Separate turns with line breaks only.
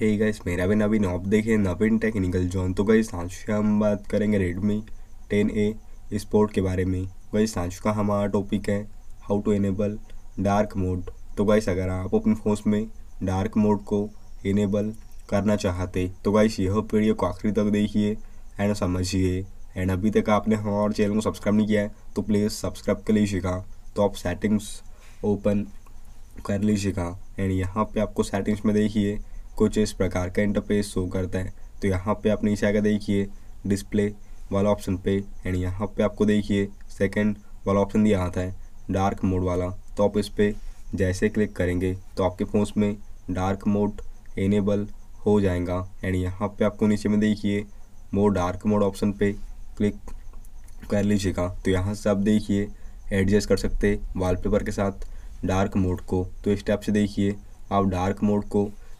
हे hey guys मेरा भी नवीन op देखे नवीन टेक्निकल जोन तो गई सांशु हम बात करेंगे रेडमी टेन ए स्पोर्ट के बारे में गई सांशु का हमारा टॉपिक है how to enable dark mode तो गाइस अगर आप अपने फ़ोन में डार्क मोड को इनेबल करना चाहते तो गाइस यह वीडियो को आखिरी तक देखिए एंड समझिए एंड अभी तक आपने हमारे चैनल को सब्सक्राइब नहीं किया है तो प्लीज़ सब्सक्राइब कर लीजिएगा तो आप सेटिंग्स ओपन कर लीजिएगा एंड यहाँ पर आपको सेटिंग्स में देखिए कुछ इस प्रकार का इंटरफेस शो करता है तो यहाँ पे आप नीचे आकर देखिए डिस्प्ले वाला ऑप्शन पे एंड यहाँ पे आपको देखिए सेकंड वाला ऑप्शन दिया आता है डार्क मोड वाला तो आप इस पर जैसे क्लिक करेंगे तो आपके फ़ोन में डार्क मोड इनेबल हो जाएगा एंड यहाँ पे आपको नीचे में देखिए मोर डार्क मोड ऑप्शन पे क्लिक कर लीजिएगा तो यहाँ से आप देखिए एडजस्ट कर सकते वॉलपेपर के साथ डार्क मोड को तो इस टाइप से देखिए आप डार्क मोड को